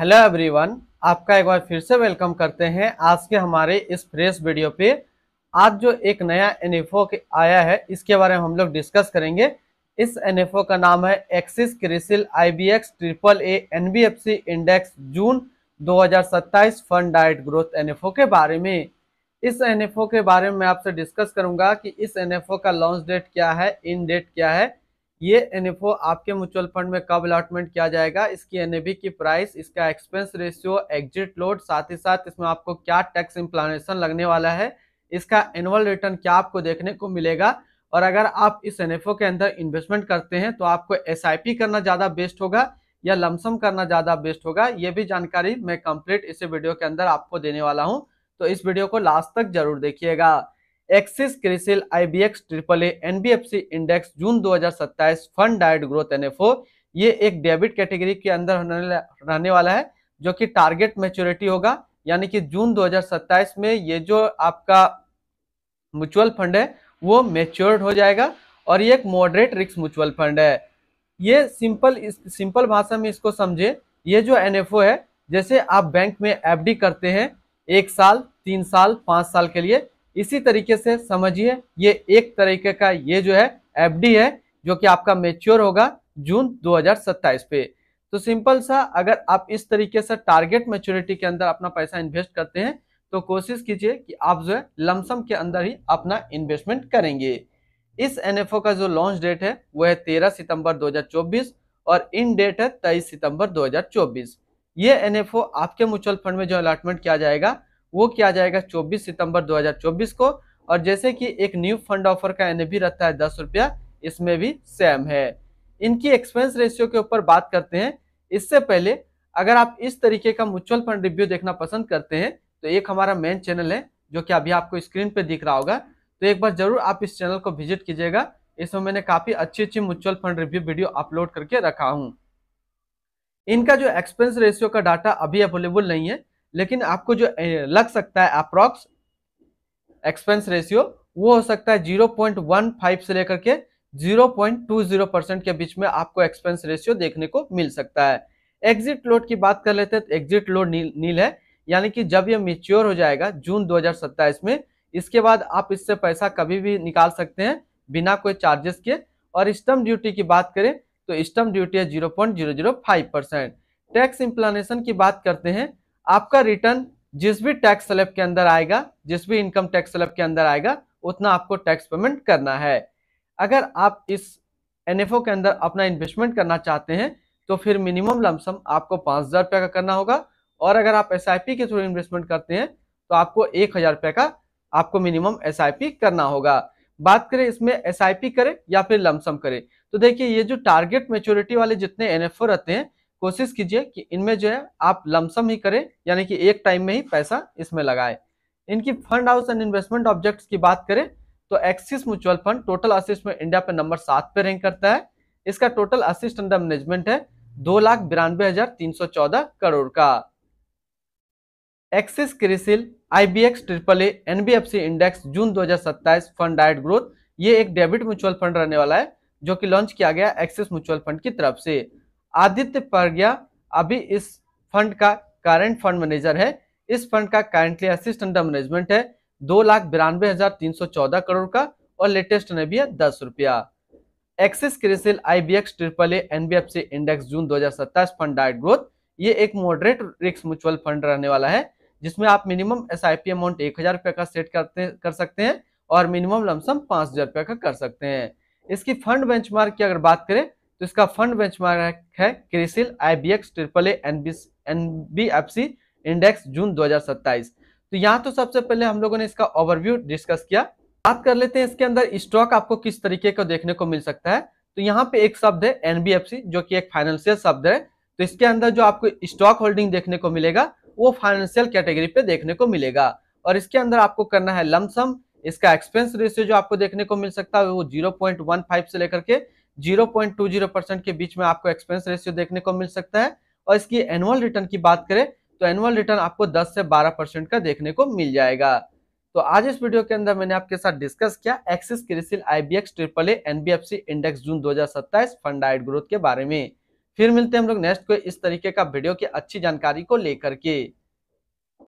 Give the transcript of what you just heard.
hello everyone आपका एक बार फिर से वेलकम करते हैं आज के हमारे इस फ्रेश वीडियो पे आज जो एक नया एनएफओ आया है इसके बारे में हम लोग डिस्कस करेंगे इस ओ का नाम है Axis CRISIL IBX triple A NBFC index June 2027 fund डाइट ग्रोथ ओ के बारे में इस ओ के बारे में मैं आपसे डिस्कस करूंगा कि इस ओ का लॉन्च डेट क्या है इन डेट क्या है ये एनएफओ आपके म्यूचुअल फंड में कब अलॉटमेंट किया जाएगा इसकी एनएबी की प्राइस इसका एक्सपेंस रेशियो एग्जिट लोड साथ ही साथ इसमें आपको क्या टैक्स इम्प्लानेशन लगने वाला है इसका एनुअल रिटर्न क्या आपको देखने को मिलेगा और अगर आप इस एनएफओ के अंदर इन्वेस्टमेंट करते हैं तो आपको एस करना ज़्यादा बेस्ट होगा या लमसम करना ज़्यादा बेस्ट होगा ये भी जानकारी मैं कंप्लीट इस वीडियो के अंदर आपको देने वाला हूँ तो इस वीडियो को लास्ट तक जरूर देखिएगा Axis CRISIL IBX triple A NBFC index June 2027 fund डाइट ग्रोथ एनएफओ ये एक डेबिट कैटेगरी के अंदर रहने वाला है जो कि टारगेट मेच्योरिटी होगा यानी कि जून 2027 में ये जो आपका म्यूचुअल फंड है वो मेच्योर्ड हो जाएगा और ये एक मॉडरेट रिक्स म्यूचुअल फंड है ये सिंपल सिंपल भाषा में इसको समझे ये जो एन है जैसे आप बैंक में एफडी करते हैं एक साल तीन साल पाँच साल के लिए इसी तरीके से समझिए ये एक तरीके का ये जो है एफडी है जो कि आपका मेच्योर होगा जून 2027 पे तो सिंपल सा अगर आप इस तरीके से टारगेट मेच्योरिटी के अंदर अपना पैसा इन्वेस्ट करते हैं तो कोशिश कीजिए कि आप जो है लमसम के अंदर ही अपना इन्वेस्टमेंट करेंगे इस एनएफओ का जो लॉन्च डेट है वह है तेरह सितंबर 2024 और इन डेट है तेईस सितंबर 2024 ये एनएफओ आपके म्यूचुअल फंड में जो अलॉटमेंट किया जाएगा वो किया जाएगा 24 सितंबर 2024 को और जैसे कि एक न्यू फंड ऑफर का एन रहता है दस रुपया इसमें भी सेम है इनकी एक्सपेंस रेशियो के ऊपर बात करते हैं इससे पहले अगर आप इस तरीके का म्यूचुअल फंड रिव्यू देखना पसंद करते हैं तो एक हमारा मेन चैनल है जो कि अभी आपको स्क्रीन पर दिख रहा होगा तो एक बार जरूर आप इस चैनल को विजिट कीजिएगा इसमें मैंने काफ़ी अच्छी अच्छी mutual fund review video upload करके रखा हूँ इनका जो एक्सपेंस रेशियो का डाटा अभी अवेलेबल नहीं है लेकिन आपको जो लग सकता है अप्रॉक्स एक्सपेंस रेशियो वो हो सकता है 0.15 से लेकर के 0.20 परसेंट के बीच में आपको एक्सपेंस रेशियो देखने को मिल सकता है एग्जिट लोड की बात कर लेते हैं तो एग्जिट लोड नील, नील है यानी कि जब ये मेच्योर हो जाएगा जून दो में इसके बाद आप इससे पैसा कभी भी निकाल सकते हैं बिना कोई चार्जेस के और स्टम ड्यूटी की बात करें तो स्टम ड्यूटी है zero point zero zero five percent tax implication की बात करते हैं आपका रिटर्न जिस भी टैक्स स्लैब के अंदर आएगा जिस भी इनकम टैक्स स्लैब के अंदर आएगा उतना आपको टैक्स पेमेंट करना है अगर आप इस एनएफओ के अंदर अपना इन्वेस्टमेंट करना चाहते हैं तो फिर मिनिमम लमसम आपको पाँच हज़ार रुपये का करना होगा और अगर आप एस के थ्रू इन्वेस्टमेंट करते हैं तो आपको एक हज़ार रुपये का आपको मिनिमम एस करना होगा बात करें इसमें एस करें या फिर लमसम करें तो देखिए ये जो टारगेट मेच्योरिटी वाले जितने एन रहते हैं कोशिश कीजिए कि इनमें जो है आप लमसम ही करें यानी कि एक टाइम में ही पैसा इसमें लगाए इनकी fund house and investment objects की बात करें तो Axis mutual fund total assets में इंडिया पे नंबर सात पे रैंक करता है इसका टोटल असिस्ट अंडर मैनेजमेंट है दो लाख बिरानवे हजार तीन सौ चौदह करोड़ का Axis CRISIL IBX triple A NBFC index June 2027 fund डायट ग्रोथ ये एक डेबिट म्यूचुअल फंड रहने वाला है जो कि लॉन्च किया गया एक्सिस म्यूचुअल फंड की तरफ से आदित्य प्रज्ञा अभी इस फंड का करंट फंड मैनेजर है इस फंड का करंटली असिस्ट अंडर मैनेजमेंट है दो लाख बिरानवे हजार तीन सौ चौदह करोड़ का और लेटेस्ट ने भी है दस रुपया Axis CRISIL IBX triple A NBFC index June सत्ताईस फंड डायट ग्रोथ ये एक मॉडरेट रिक्स म्यूचुअल फंड रहने वाला है जिसमें आप मिनिमम एस अमाउंट एक हजार रुपये का सेट करते कर सकते हैं और मिनिमम लमसम पांच हजार रुपये का कर सकते हैं इसकी फंड बेंचमार्क की अगर बात करें तो इसका फंड बेंचमार्क है CRISIL IBX triple A NBFC index June 2027 तो यहाँ तो सबसे पहले हम लोगों ने इसका ओवरव्यू डिस्कस किया बात कर लेते हैं इसके अंदर स्टॉक आपको किस तरीके का देखने को मिल सकता है तो यहाँ पे एक शब्द है एनबीएफसी जो कि एक फाइनेंशियल शब्द है तो इसके अंदर जो आपको स्टॉक होल्डिंग देखने को मिलेगा वो फाइनेंशियल कैटेगरी पे देखने को मिलेगा और इसके अंदर आपको करना है लमसम इसका एक्सपेंस रेशियो जो आपको देखने को मिल सकता है वो जीरो पॉइंट वन फाइव से लेकर के 0.20 परसेंट के बीच में आपको एक्सपेंस रेशियो देखने को मिल सकता है और इसकी एनुअल रिटर्न की बात करें तो एनुअल रिटर्न आपको 10 से 12 परसेंट का देखने को मिल जाएगा तो आज इस वीडियो के अंदर मैंने आपके साथ डिस्कस किया Axis CRISIL IBX triple A NBFC index June दो फंड आइड ग्रोथ के बारे में फिर मिलते हैं हम लोग नेक्स्ट को इस तरीके का वीडियो की अच्छी जानकारी को लेकर के